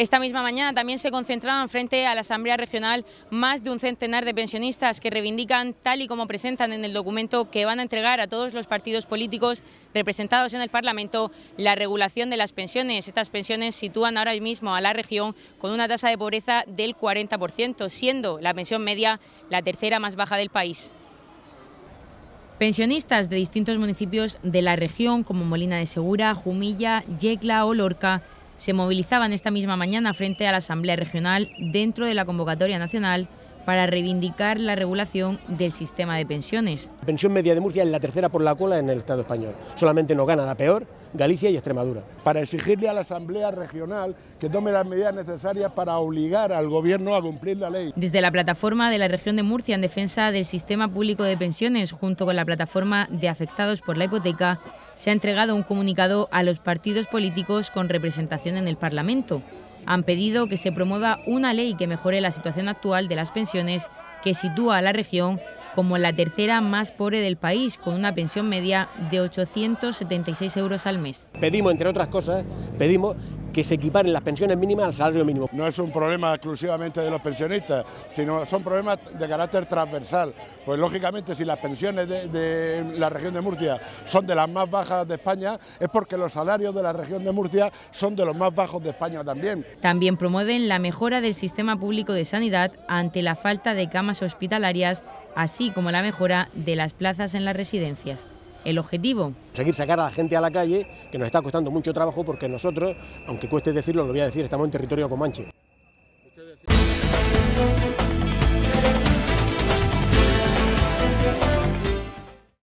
Esta misma mañana también se concentraban frente a la Asamblea Regional más de un centenar de pensionistas que reivindican, tal y como presentan en el documento que van a entregar a todos los partidos políticos representados en el Parlamento, la regulación de las pensiones. Estas pensiones sitúan ahora mismo a la región con una tasa de pobreza del 40%, siendo la pensión media la tercera más baja del país. Pensionistas de distintos municipios de la región, como Molina de Segura, Jumilla, Yecla o Lorca, se movilizaban esta misma mañana frente a la Asamblea Regional dentro de la convocatoria nacional para reivindicar la regulación del sistema de pensiones. La pensión media de Murcia es la tercera por la cola en el Estado español. Solamente nos gana la peor Galicia y Extremadura. Para exigirle a la Asamblea Regional que tome las medidas necesarias para obligar al Gobierno a cumplir la ley. Desde la plataforma de la región de Murcia en defensa del sistema público de pensiones, junto con la plataforma de afectados por la hipoteca, se ha entregado un comunicado a los partidos políticos con representación en el Parlamento. Han pedido que se promueva una ley que mejore la situación actual de las pensiones, que sitúa a la región como la tercera más pobre del país, con una pensión media de 876 euros al mes. Pedimos, entre otras cosas, pedimos que se equiparen las pensiones mínimas al salario mínimo. No es un problema exclusivamente de los pensionistas, sino son problemas de carácter transversal. Pues lógicamente si las pensiones de, de, la región de Murcia son de las más bajas de España, es porque los salarios de la región de Murcia son de los más bajos de España también. También promueven la mejora del sistema público de sanidad ante la falta de camas hospitalarias así como la mejora de las plazas en las residencias. El objetivo. Seguir sacar a la gente a la calle, que nos está costando mucho trabajo porque nosotros, aunque cueste decirlo, lo voy a decir, estamos en territorio comanche.